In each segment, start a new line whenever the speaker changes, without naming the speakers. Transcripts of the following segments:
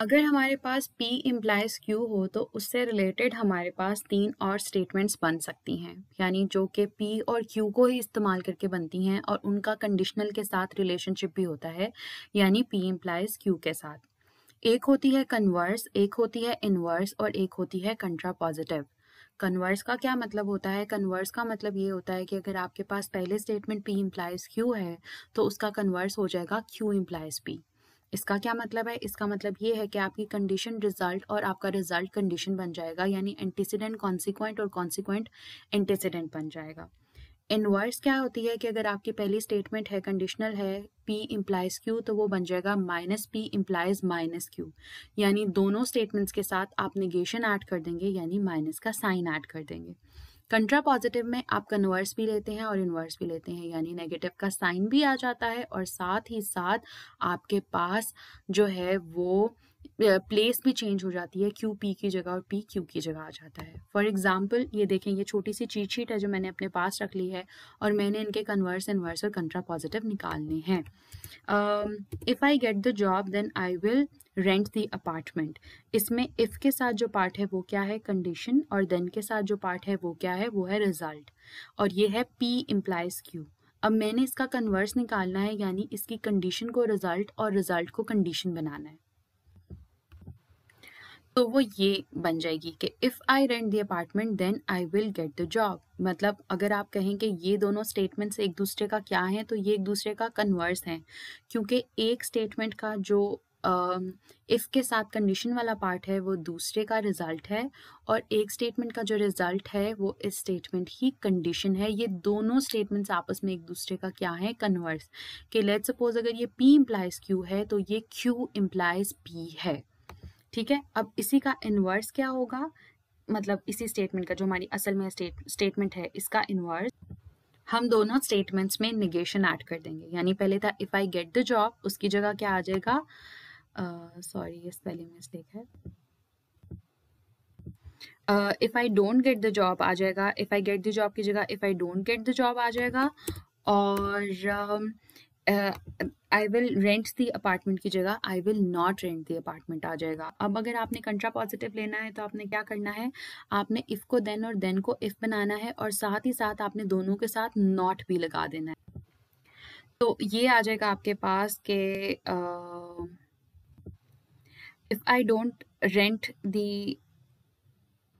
अगर हमारे पास P implies Q हो तो उससे रिलेटेड हमारे पास तीन और स्टेटमेंट्स बन सकती हैं यानी जो कि P और Q को ही इस्तेमाल करके बनती हैं और उनका कंडीशनल के साथ रिलेशनशिप भी होता है यानी P इम्प्लाइज Q के साथ एक होती है कन्वर्स एक होती है इनवर्स और एक होती है कंट्रा पॉजिटिव कन्वर्स का क्या मतलब होता है कन्वर्स का मतलब ये होता है कि अगर आपके पास पहले स्टेटमेंट P इम्प्लाइज Q है तो उसका कन्वर्स हो जाएगा Q इम्प्लाइज P इसका क्या मतलब है इसका मतलब ये है कि आपकी कंडीशन रिजल्ट और आपका रिजल्ट कंडीशन बन जाएगा यानी एंटीसीडेंट कॉन्सिक्वेंट और कॉन्सिक्वेंट एंटीसीडेंट बन जाएगा इनवर्स क्या होती है कि अगर आपकी पहली स्टेटमेंट है कंडीशनल है पी इम्प्लाइज क्यू तो वो बन जाएगा minus P implies minus Q यानी दोनों स्टेटमेंट्स के साथ आप निगेशन ऐड कर देंगे यानी माइनस का साइन ऐड कर देंगे कंट्रा पॉजिटिव में आप कन्वर्स भी लेते हैं और इन्वर्स भी लेते हैं यानी नेगेटिव का साइन भी आ जाता है और साथ ही साथ आपके पास जो है वो प्लेस भी चेंज हो जाती है क्यू पी की जगह और पी क्यू की जगह आ जाता है फॉर एग्जाम्पल ये देखें ये छोटी सी चीट शीट है जो मैंने अपने पास रख ली है और मैंने इनके कन्वर्स इनवर्स और कंट्रा पॉजिटिव निकालने हैं if I get the job then I will rent the apartment इसमें इफ़ के साथ जो पार्ट है वो क्या है कंडीशन और देन के साथ जो पार्ट है वो क्या है वो है रिजल्ट और ये है पी इम्प्लाइज क्यू अब मैंने इसका कन्वर्स निकालना है यानी इसकी कंडीशन को रिजल्ट और रिजल्ट को कंडीशन बनाना है तो वो ये बन जाएगी कि if I rent the apartment then I will get the job मतलब अगर आप कहें कि ये दोनों स्टेटमेंट्स एक दूसरे का क्या है तो ये एक दूसरे का कन्वर्स है क्योंकि एक स्टेटमेंट का जो इफ़ के साथ कंडीशन वाला पार्ट है वो दूसरे का रिज़ल्ट है और एक स्टेटमेंट का जो रिज़ल्ट है वो इस स्टेटमेंट ही कंडीशन है ये दोनों स्टेटमेंट्स आपस में एक दूसरे का क्या है कन्वर्स कि लेट सपोज अगर ये पी इम्प्लाइज क्यू है तो ये क्यू इम्प्लाइज पी है ठीक है अब इसी का इन्वर्स क्या होगा मतलब इसी स्टेटमेंट का जो हमारी असल में स्टेटमेंट है इसका इन्वर्स हम दोनों स्टेटमेंट्स में निगेशन ऐड कर देंगे यानी पहले था if I get the job उसकी जगह क्या आ जाएगा सॉरी ये स्पेलिंग मिस्टेक है if I don't get the job आ जाएगा if I get the job की जगह if I don't get the job आ जाएगा और uh, uh, I will rent the apartment की जगह I will not rent the apartment आ जाएगा अब अगर आपने कंट्रा पॉजिटिव लेना है तो आपने क्या करना है आपने इफ़ को देन और देन को इफ़ बनाना है और साथ ही साथ आपने दोनों के साथ नॉट भी लगा देना है तो ये आ जाएगा आपके पास के if I don't rent the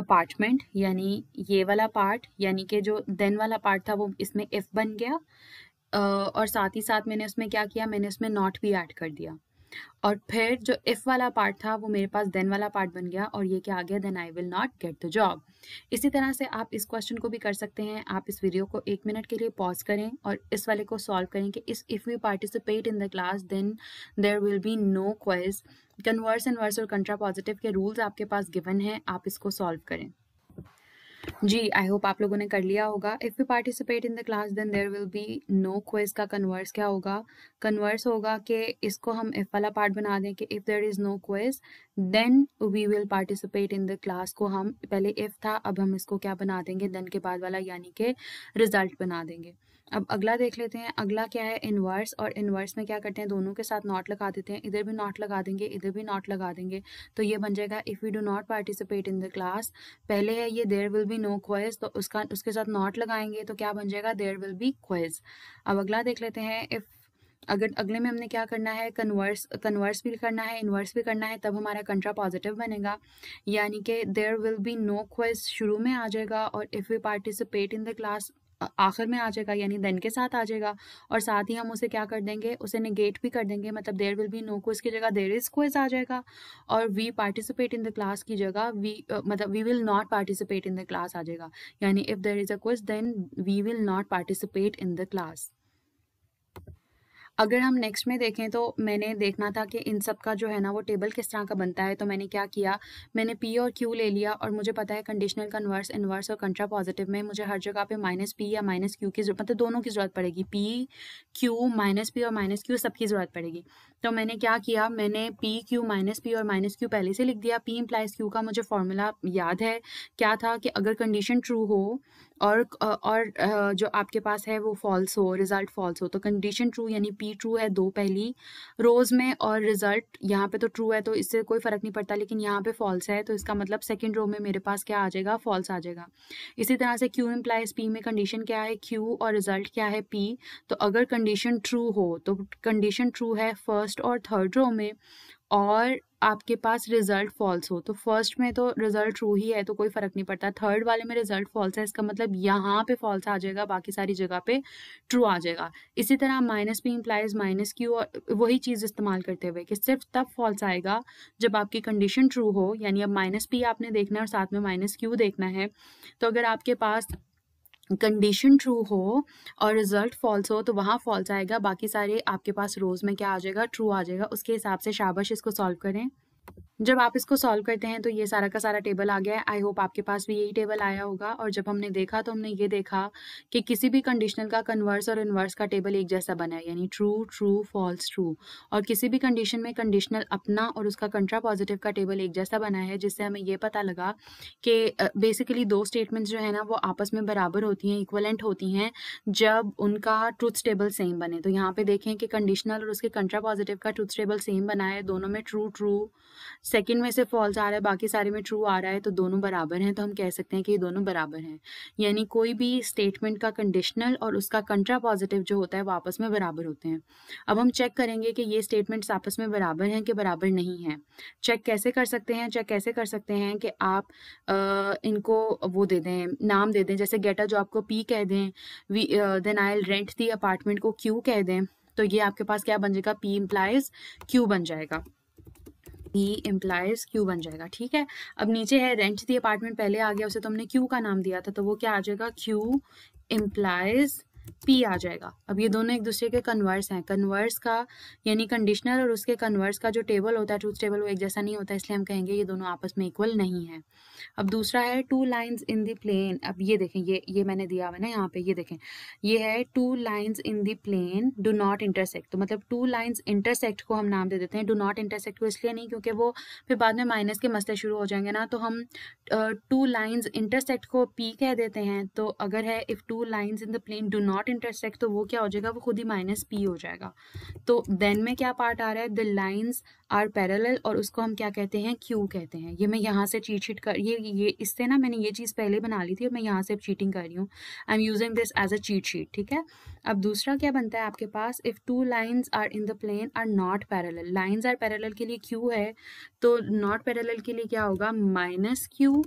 apartment यानी ये वाला पार्ट यानी कि जो देन वाला पार्ट था वो इसमें इफ़ बन गया और साथ ही साथ मैंने उसमें क्या किया मैंने उसमें नॉट भी ऐड कर दिया और फिर जो इफ़ वाला पार्ट था वो मेरे पास देन वाला पार्ट बन गया और ये क्या आ गया then I will not get the job इसी तरह से आप इस क्वेश्चन को भी कर सकते हैं आप इस वीडियो को एक मिनट के लिए पॉज करें और इस वाले को सॉल्व करें कि इस if we participate in the class then there will be no quiz converse and verse और कंट्रा पॉजिटिव के रूल्स आपके पास गिवन हैं आप इसको सॉल्व करें जी आई होप आप लोगों ने कर लिया होगा if you participate in the class then there will be no quiz का कन्वर्स क्या होगा कन्वर्स होगा कि इसको हम इफ़ वाला पार्ट बना दें कि if there is no quiz then we will participate in the class को हम पहले इफ़ था अब हम इसको क्या बना देंगे देन के बाद वाला यानी के रिजल्ट बना देंगे अब अगला देख लेते हैं अगला क्या है इन्वर्स और इन्वर्स में क्या करते हैं दोनों के साथ नॉट लगा देते हैं इधर भी नॉट लगा देंगे इधर भी नॉट लगा देंगे तो ये बन जाएगा if you do not participate in the class पहले है ये there will be no quiz तो उसका उसके साथ नॉट लगाएंगे तो क्या बन जाएगा देर विल बी क्वेज अब अगला देख लेते हैं इफ़ अगर अगले में हमने क्या करना है कन्वर्स कन्वर्स भी करना है इन्वर्स भी करना है तब हमारा कंट्रा पॉजिटिव बनेगा यानी कि there will be no quiz शुरू में आ जाएगा और if we participate in the class आखिर में आ जाएगा यानी देन के साथ आ जाएगा और साथ ही हम उसे क्या कर देंगे उसे निगेट भी कर देंगे मतलब there will be no quiz की जगह देर इज क्विज आ जाएगा और we participate in the class की जगह वी मतलब we will not participate in the class आ जाएगा यानी if there is a quiz then we will not participate in the class अगर हम नेक्स्ट में देखें तो मैंने देखना था कि इन सब का जो है ना वो टेबल किस तरह का बनता है तो मैंने क्या किया मैंने पी और क्यू ले लिया और मुझे पता है कंडीशनल कन्वर्स इन्वर्स और कंट्रा पॉजिटिव में मुझे हर जगह पे माइनस पी या माइनस क्यू की जरूरत मतलब दोनों की ज़रूरत पड़ेगी पी क्यू माइनस पी और माइनस क्यू सबकी ज़रूरत पड़ेगी तो मैंने क्या किया मैंने पी क्यू माइनस पी और माइनस क्यू पहले से लिख दिया पी इम्प्लाइज क्यू का मुझे फॉर्मूला याद है क्या था कि अगर कंडीशन ट्रू हो और और जो आपके पास है वो फॉल्स हो रिजल्ट फॉल्स हो तो कंडीशन ट्रू यानी पी ट्रू है दो पहली रोज में और रिजल्ट यहाँ पे तो ट्रू है तो इससे कोई फर्क नहीं पड़ता लेकिन यहाँ पे फॉल्स है तो इसका मतलब सेकेंड रो में मेरे पास क्या आ जाएगा फॉल्स आ जाएगा इसी तरह से क्यू इम्प्लाइज पी में कंडीशन क्या है क्यू और रिजल्ट क्या है पी तो अगर कंडीशन ट्रू हो तो कंडीशन ट्रू है फर्स्ट और थर्ड रो में और आपके पास रिजल्ट फॉल्स हो तो फर्स्ट में तो रिजल्ट ट्रू ही है तो कोई फर्क नहीं पड़ता थर्ड वाले में रिजल्ट फॉल्स है इसका मतलब यहाँ पे फॉल्स आ जाएगा बाकी सारी जगह पे ट्रू आ जाएगा इसी तरह minus P implies minus Q और वही चीज़ इस्तेमाल करते हुए कि सिर्फ तब फॉल्स आएगा जब आपकी कंडीशन ट्रू हो यानी अब माइनस पी आपने देखना है और साथ में माइनस क्यू देखना है तो अगर आपके पास कंडीशन ट्रू हो और रिजल्ट फॉल्स हो तो वहाँ फॉल्स आएगा बाकी सारे आपके पास रोज़ में क्या आ जाएगा ट्रू आ जाएगा उसके हिसाब से शाबाश इसको सॉल्व करें जब आप इसको सॉल्व करते हैं तो ये सारा का सारा टेबल आ गया है आई होप आपके पास भी यही टेबल आया होगा और जब हमने देखा तो हमने ये देखा कि किसी भी कंडीशनल का कन्वर्स और इन्वर्स का टेबल एक जैसा बना है यानी ट्रू ट्रू फॉल्स ट्रू और किसी भी कंडीशन में कंडीशनल अपना और उसका कंट्रा पॉजिटिव का टेबल एक जैसा बना है जिससे हमें यह पता लगा कि बेसिकली दो स्टेटमेंट्स जो है ना वो आपस में बराबर होती हैं इक्वलेंट होती हैं जब उनका ट्रूथ टेबल सेम बने तो यहाँ पर देखें कि कंडीशनल और उसके कंट्रा पॉजिटिव का ट्रूथ टेबल सेम बना है दोनों में ट्रू ट्रू सेकंड में से फॉल्स आ रहा है बाकी सारे में ट्रू आ रहा है तो दोनों बराबर हैं तो हम कह सकते हैं कि ये दोनों बराबर हैं यानी कोई भी स्टेटमेंट का कंडीशनल और उसका कंट्रा पॉजिटिव जो होता है वो आपस में बराबर होते हैं अब हम चेक करेंगे कि ये स्टेटमेंट्स आपस में बराबर हैं कि बराबर नहीं हैं चेक कैसे कर सकते हैं चेक कैसे कर सकते हैं कि आप आ, इनको वो दे दें नाम दे दें जैसे गेटा जो आपको पी कह दें we then I rent the apartment को क्यू कह दें तो ये आपके पास क्या बन जाएगा पी इम्प्लाइज क्यू बन जाएगा ई एम्प्लायर्स क्यू बन जाएगा ठीक है अब नीचे है रेंट दी अपार्टमेंट पहले आ गया उसे तो हमने क्यू का नाम दिया था तो वो क्या आ जाएगा क्यू एम्प्लायज पी आ जाएगा अब ये दोनों एक दूसरे के कन्वर्स हैं कन्वर्स का यानी कंडीशनर और उसके कन्वर्स का जो टेबल होता है ट्रूथ टेबल वो एक जैसा नहीं होता इसलिए हम कहेंगे ये दोनों आपस में इक्वल नहीं है अब दूसरा है two lines in the plane अब ये देखें ये ये मैंने दिया हुआ ना यहाँ पे ये देखें ये है two lines in the plane do not intersect तो मतलब टू लाइन्स इंटरसेक्ट को हम नाम दे देते हैं डू नॉट इंटरसेक्ट को इसलिए नहीं क्योंकि वो फिर बाद में माइनस के मसले शुरू हो जाएंगे ना तो हम टू लाइन्स इंटरसेक्ट को पी कह देते हैं तो अगर है if two lines in the plane do not not intersect तो वो क्या हो जाएगा वो खुद ही माइनस पी हो जाएगा तो देन में क्या पार्ट आ रहा है द लाइन्स आर पैरेलल और उसको हम क्या कहते हैं क्यू कहते हैं ये मैं यहाँ से चीट शीट कर ये ये इससे ना मैंने ये चीज़ पहले बना ली थी और मैं यहाँ से चीटिंग कर रही हूँ I am using this as a cheat sheet ठीक है अब दूसरा क्या बनता है आपके पास if two lines are in the plane are not parallel lines are parallel के लिए क्यू है तो नॉट पैरल के लिए क्या होगा माइनस क्यू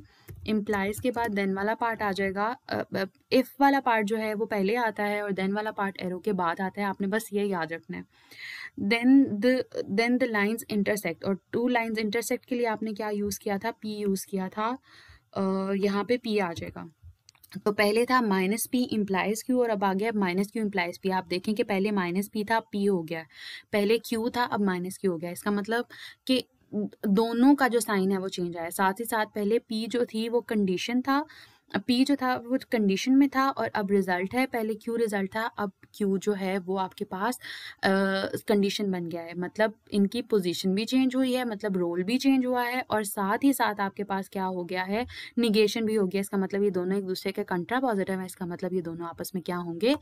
इम्प्लाइज के बाद देन वाला पार्ट आ जाएगा इफ़ वाला पार्ट जो है वो पहले आता है और देन वाला पार्ट एरो के बाद आता है आपने बस ये याद रखना है then the then the lines intersect और टू लाइंस इंटरसेक्ट के लिए आपने क्या यूज़ किया था पी यूज़ किया था यहाँ पे पी आ जाएगा तो पहले था माइनस पी इम्प्लाइज क्यू और अब आ गया माइनस क्यू इम्प्लाइज पी आप देखें कि पहले माइनस पी था पी हो गया पहले क्यू था अब माइनस क्यू हो गया इसका मतलब कि दोनों का जो साइन है वो चेंज आया साथ ही साथ पहले पी जो थी वो कंडीशन था पी जो था वो कंडीशन में था और अब रिजल्ट है पहले क्यू रिजल्ट था अब क्यू जो है वो आपके पास कंडीशन बन गया है मतलब इनकी पोजीशन भी चेंज हुई है मतलब रोल भी चेंज हुआ है और साथ ही साथ आपके पास क्या हो गया है निगेशन भी हो गया इसका मतलब ये दोनों एक दूसरे के कंट्रा पॉजिटिव है इसका मतलब ये दोनों आपस में क्या होंगे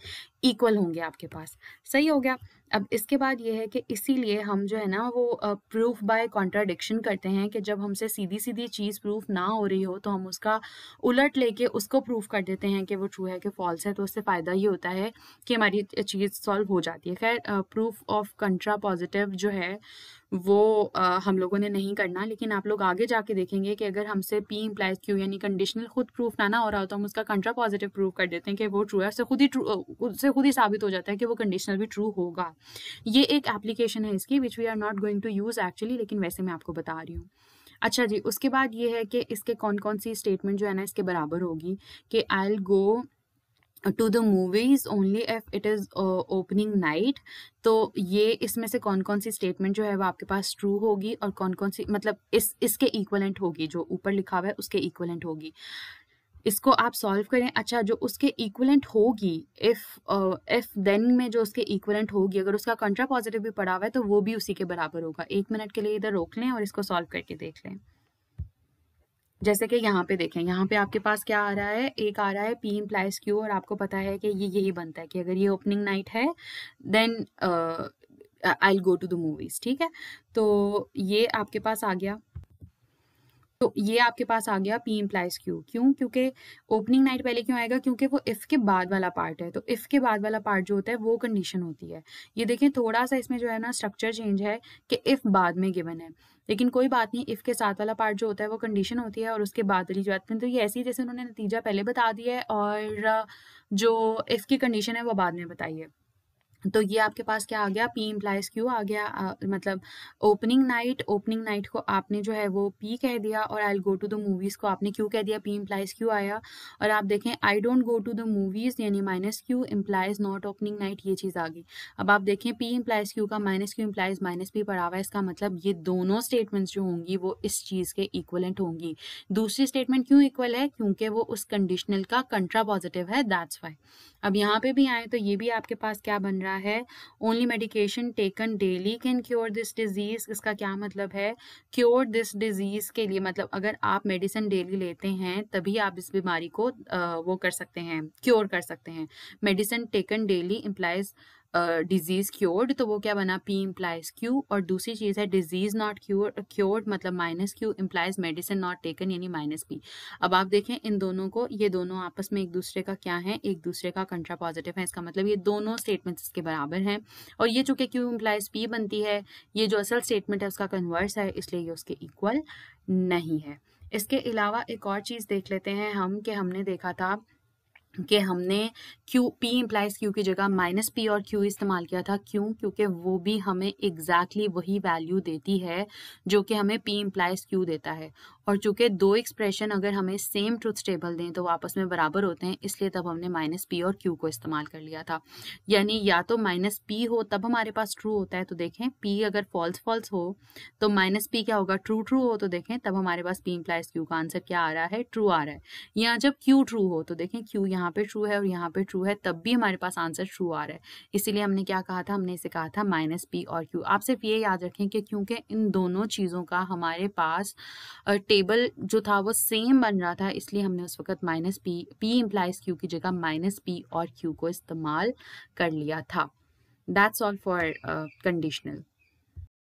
इक्वल होंगे आपके पास सही हो गया अब इसके बाद ये है कि इसीलिए हम जो है ना वो प्रूफ बाय कॉन्ट्राडिक्शन करते हैं कि जब हमसे सीधी सीधी चीज़ प्रूफ ना हो रही हो तो हम उसका उलट लेके उसको प्रूफ कर देते हैं कि वो ट्रू है कि फॉल्स है तो उससे फ़ायदा ये होता है कि हमारी चीज़ सॉल्व हो जाती है खैर प्रूफ ऑफ कंट्रा पॉजिटिव जो है वो आ, हम लोगों ने नहीं करना लेकिन आप लोग आगे जाके देखेंगे कि अगर हमसे पी इम्प्लाइज क्यू यानी कंडीशनल खुद प्रूफ ना ना हो रहा हो तो हम उसका कंट्रा पॉजिटिव प्रूफ कर देते हैं कि वो ट्रू है उससे खुद ही ट्रू उससे खुद ही साबित हो जाता है कि वो कंडीशनल भी ट्रू होगा ये एक एप्लीकेशन है इसकी which we are not going to use actually लेकिन वैसे मैं आपको बता रही हूँ अच्छा जी उसके बाद ये है कि इसके कौन कौन सी स्टेटमेंट जो है ना इसके बराबर होगी कि I'll go to the movies only if it is opening night तो ये इसमें से कौन कौन सी स्टेटमेंट जो है वो आपके पास ट्रू होगी और कौन कौन सी मतलब इस इसके इक्वलेंट होगी जो ऊपर लिखा हुआ है उसके इक्वलेंट होगी इसको आप सॉल्व करें अच्छा जो उसके इक्वलेंट होगी इफ़ इफ़ देन में जो उसके इक्वलेंट होगी अगर उसका कंट्रा पॉजिटिव भी पड़ा हुआ है तो वो भी उसी के बराबर होगा एक मिनट के लिए इधर रोक लें और इसको सॉल्व करके देख लें जैसे कि यहाँ पे देखें यहाँ पे आपके पास क्या आ रहा है एक आ रहा है पी इम्प्लाइज क्यू और आपको पता है कि ये यही बनता है कि अगर ये ओपनिंग नाइट है then I go to the movies ठीक है तो ये आपके पास आ गया तो ये आपके पास आ गया पी इम्प्लाइज क्यू क्यों क्योंकि ओपनिंग नाइट पहले क्यों आएगा क्योंकि वो इफ़ के बाद वाला पार्ट है तो इफ़ के बाद वाला पार्ट जो होता है वो कंडीशन होती है ये देखें थोड़ा सा इसमें जो है ना स्ट्रक्चर चेंज है कि इफ़ बाद में गिवन है लेकिन कोई बात नहीं इफ़ के साथ वाला पार्ट जो होता है वो कंडीशन होती है और उसके बाद वाली जो तो ये ऐसी जैसे उन्होंने नतीजा पहले बता दिया है और जो इफ़ की कंडीशन है वो बाद में बताई है तो ये आपके पास क्या आ गया पी इम्प्लाइज क्यू आ गया आ, मतलब ओपनिंग नाइट ओपनिंग नाइट को आपने जो है वो पी कह दिया और I go to the movies को आपने क्यू कह दिया पी इम्प्लाइज क्यू आया और आप देखें I don't go to the movies यानी minus Q implies not opening night ये चीज़ आ गई अब आप देखें पी इम्प्लाइज क्यू का minus Q implies minus P पड़ा हुआ है इसका मतलब ये दोनों स्टेटमेंट्स जो होंगी वो इस चीज़ के इक्वलेंट होंगी दूसरी स्टेटमेंट क्यों इक्वल है क्योंकि वो उस कंडीशनल का कंट्रा पॉजिटिव है दैट्स वाई अब यहाँ पे भी आए तो ये भी आपके पास क्या बन रहा है क्या है only medication taken daily can cure this disease इसका क्या मतलब है क्योर दिस डिजीज़ के लिए मतलब अगर आप मेडिसिन डेली लेते हैं तभी आप इस बीमारी को वो कर सकते हैं क्योर कर सकते हैं medicine taken daily implies disease cured तो वो क्या बना पी इम्प्लाइज क्यू और दूसरी चीज़ है डिजीज नॉट क्योर्ड मतलब minus Q implies medicine not taken यानी माइनस पी अब आप देखें इन दोनों को ये दोनों आपस में एक दूसरे का क्या है एक दूसरे का कंट्रा पॉजिटिव है इसका मतलब ये दोनों स्टेटमेंट्स इसके बराबर हैं और ये चूँकि क्यू इम्प्लाइज पी बनती है ये जो असल स्टेटमेंट है उसका कन्वर्स है इसलिए ये उसके इक्वल नहीं है इसके अलावा एक और चीज़ देख लेते हैं हम कि हमने देखा था कि हमने Q P इम्प्लाइज Q की जगह माइनस पी और Q इस्तेमाल किया था क्यों क्योंकि वो भी हमें एग्जैक्टली exactly वही वैल्यू देती है जो कि हमें P इम्प्लाइज Q देता है और चूंकि दो एक्सप्रेशन अगर हमें सेम ट्रूथ टेबल दें तो आपस में बराबर होते हैं इसलिए तब हमने माइनस पी और क्यू को इस्तेमाल कर लिया था यानी या तो माइनस पी हो तब हमारे पास ट्रू होता है तो देखें पी अगर फॉल्स फॉल्स हो तो माइनस पी क्या होगा ट्रू ट्रू हो तो देखें तब हमारे पास पी इम्प्लाइज क्यू का आंसर क्या आ रहा है ट्रू आ रहा है या जब क्यू ट्रू हो तो देखें क्यू यहाँ यहाँ पे ट्रू है और यहाँ पे ट्रू है तब भी हमारे पास आंसर ट्रू आ रहा है इसीलिए हमने क्या कहा था हमने इसे कहा था माइनस पी और क्यू आप सिर्फ ये याद रखें कि क्योंकि इन दोनों चीज़ों का हमारे पास टेबल जो था वो सेम बन रहा था इसलिए हमने उस वक्त minus P P implies Q की जगह माइनस पी और क्यू को इस्तेमाल कर लिया था दैट्स ऑल फॉर कंडीशनल